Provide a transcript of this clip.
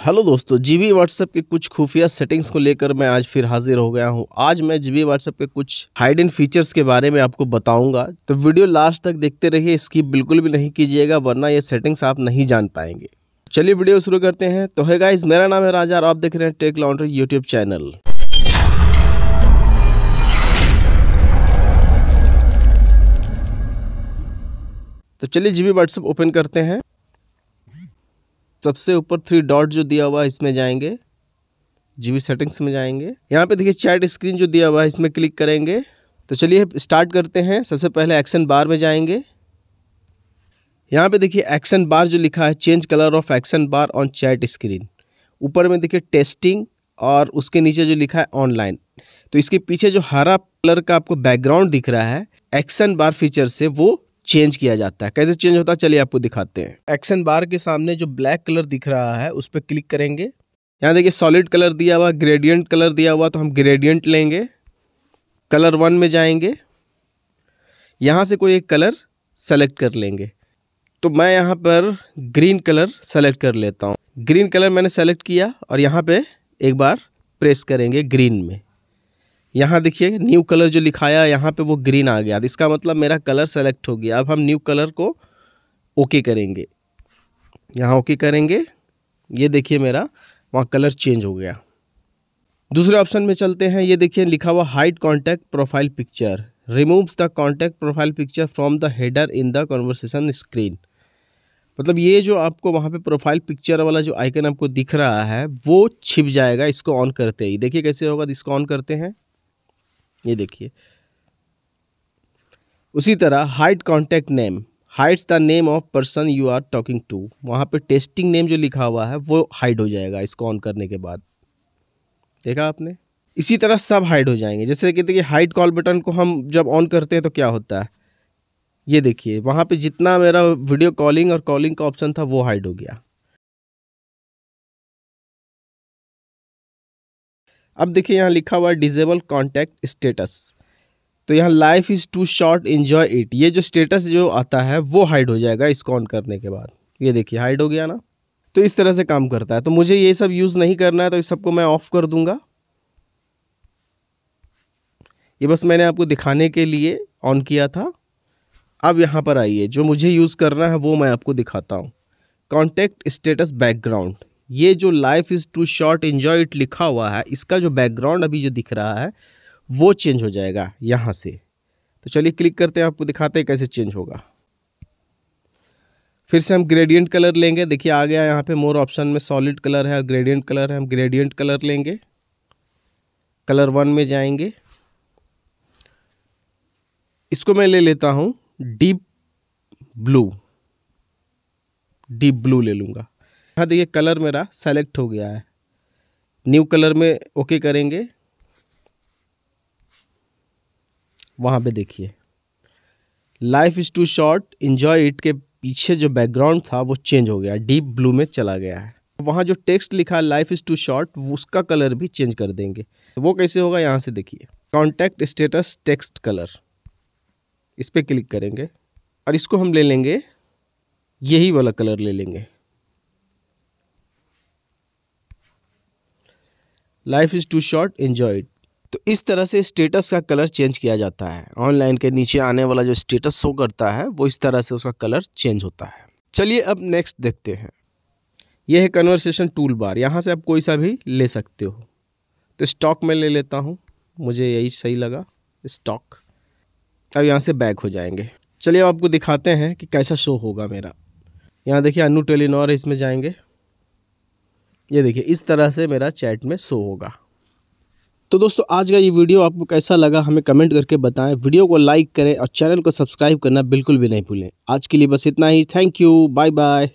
hello दोस्तों GB WhatsApp के कुछ खुफिया सेटिंग्स को लेकर मैं आज फिर हाजिर हो गया हूं आज मैं जीबी व्हाट्सएप के कुछ हाइड इन फीचर्स के बारे में आपको बताऊंगा तो वीडियो लास्ट तक देखते रहिए इसकी बिल्कुल भी नहीं कीजिएगा वरना ये सेटिंग्स आप नहीं जान पाएंगे चलिए वीडियो शुरू करते हैं तो है गाइज मेरा नाम है राजा और आप देख रहे हैं टेक लॉन्ड्री यूट्यूब चैनल तो चलिए जीबी व्हाट्सएप ओपन करते हैं सबसे ऊपर थ्री डॉट जो दिया हुआ है इसमें जाएंगे जी सेटिंग्स में जाएंगे यहाँ पे देखिए चैट स्क्रीन जो दिया हुआ है इसमें क्लिक करेंगे तो चलिए स्टार्ट करते हैं सबसे पहले एक्शन बार में जाएंगे यहाँ पे देखिए एक्शन बार जो लिखा है change colour of action bar on chat screen ऊपर में देखिए टेस्टिंग और उसके नीचे जो लिखा है ऑनलाइन तो इसके पीछे जो हरा कलर का आपको बैकग्राउंड दिख रहा है एक्शन बार फीचर से वो चेंज किया जाता है कैसे चेंज होता है चलिए आपको दिखाते हैं एक्शन बार के सामने जो ब्लैक कलर दिख रहा है उस पर क्लिक करेंगे यहाँ देखिए सॉलिड कलर दिया हुआ ग्रेडियंट कलर दिया हुआ तो हम ग्रेडियंट लेंगे कलर वन में जाएंगे यहाँ से कोई एक कलर सेलेक्ट कर लेंगे तो मैं यहाँ पर ग्रीन कलर सेलेक्ट कर लेता हूँ ग्रीन कलर मैंने सेलेक्ट किया और यहाँ पे एक बार प्रेस करेंगे ग्रीन में यहाँ देखिए न्यू कलर जो लिखाया यहाँ पे वो ग्रीन आ गया इसका मतलब मेरा कलर सेलेक्ट हो गया अब हम न्यू कलर को ओके करेंगे यहाँ ओके करेंगे ये देखिए मेरा वहाँ कलर चेंज हो गया दूसरे ऑप्शन में चलते हैं ये देखिए लिखा हुआ hide contact profile picture remove the contact profile picture from the header in the conversation screen मतलब ये जो आपको वहाँ पे प्रोफाइल पिक्चर वाला जो आइकन आपको दिख रहा है वो छिप जाएगा इसको ऑन करते ही देखिए कैसे होगा इसको ऑन करते हैं ये देखिए उसी तरह hide contact name hides the name of person you are talking to वहाँ पे टेस्टिंग नेम जो लिखा हुआ है वो हाइड हो जाएगा इसको ऑन करने के बाद देखा आपने इसी तरह सब हाइड हो जाएंगे जैसे कि देखिए हाइड कॉल बटन को हम जब ऑन करते हैं तो क्या होता है ये देखिए वहाँ पे जितना मेरा वीडियो कॉलिंग और कॉलिंग का ऑप्शन था वो हाइड हो गया अब देखिए यहाँ लिखा हुआ है डिजेबल कॉन्टैक्ट स्टेटस तो यहाँ life is too short enjoy it ये जो स्टेटस जो आता है वो हाइड हो जाएगा इसको ऑन करने के बाद ये देखिए हाइड हो गया ना तो इस तरह से काम करता है तो मुझे ये सब यूज़ नहीं करना है तो इस सबको मैं ऑफ़ कर दूँगा ये बस मैंने आपको दिखाने के लिए ऑन किया था अब यहाँ पर आइए जो मुझे यूज़ करना है वो मैं आपको दिखाता हूँ कॉन्टैक्ट स्टेटस बैकग्राउंड ये जो life is too short enjoy it लिखा हुआ है इसका जो बैकग्राउंड अभी जो दिख रहा है वो चेंज हो जाएगा यहाँ से तो चलिए क्लिक करते हैं आपको दिखाते हैं कैसे चेंज होगा फिर से हम ग्रेडियंट कलर लेंगे देखिए आ गया यहाँ पे मोर ऑप्शन में सॉलिड कलर है और ग्रेडियंट कलर है हम ग्रेडियंट कलर लेंगे कलर वन में जाएंगे इसको मैं ले लेता हूँ डीप ब्लू डीप ब्लू ले लूँगा यहाँ देखिए कलर मेरा सेलेक्ट हो गया है न्यू कलर में ओके करेंगे वहाँ पे देखिए life is too short enjoy it के पीछे जो बैकग्राउंड था वो चेंज हो गया डीप ब्लू में चला गया है वहाँ जो टेक्स्ट लिखा है लाइफ इज़ टू शॉर्ट उसका कलर भी चेंज कर देंगे तो वो कैसे होगा यहाँ से देखिए कॉन्टैक्ट स्टेटस टेक्स्ट कलर इस पर क्लिक करेंगे और इसको हम ले लेंगे यही वाला कलर ले लेंगे life is too short enjoy it तो इस तरह से स्टेटस का कलर चेंज किया जाता है ऑनलाइन के नीचे आने वाला जो स्टेटस शो करता है वो इस तरह से उसका कलर चेंज होता है चलिए अब नेक्स्ट देखते हैं यह है कन्वर्सेशन टूल बार यहाँ से आप कोई सा भी ले सकते हो तो स्टॉक में ले लेता हूँ मुझे यही सही लगा स्टॉक अब यहाँ से बैक हो जाएंगे चलिए अब आपको दिखाते हैं कि कैसा शो होगा मेरा यहाँ देखिए अनु टेलीनॉर इसमें जाएंगे ये देखिए इस तरह से मेरा चैट में शो होगा तो दोस्तों आज का ये वीडियो आपको कैसा लगा हमें कमेंट करके बताएं वीडियो को लाइक करें और चैनल को सब्सक्राइब करना बिल्कुल भी नहीं भूलें आज के लिए बस इतना ही थैंक यू बाय बाय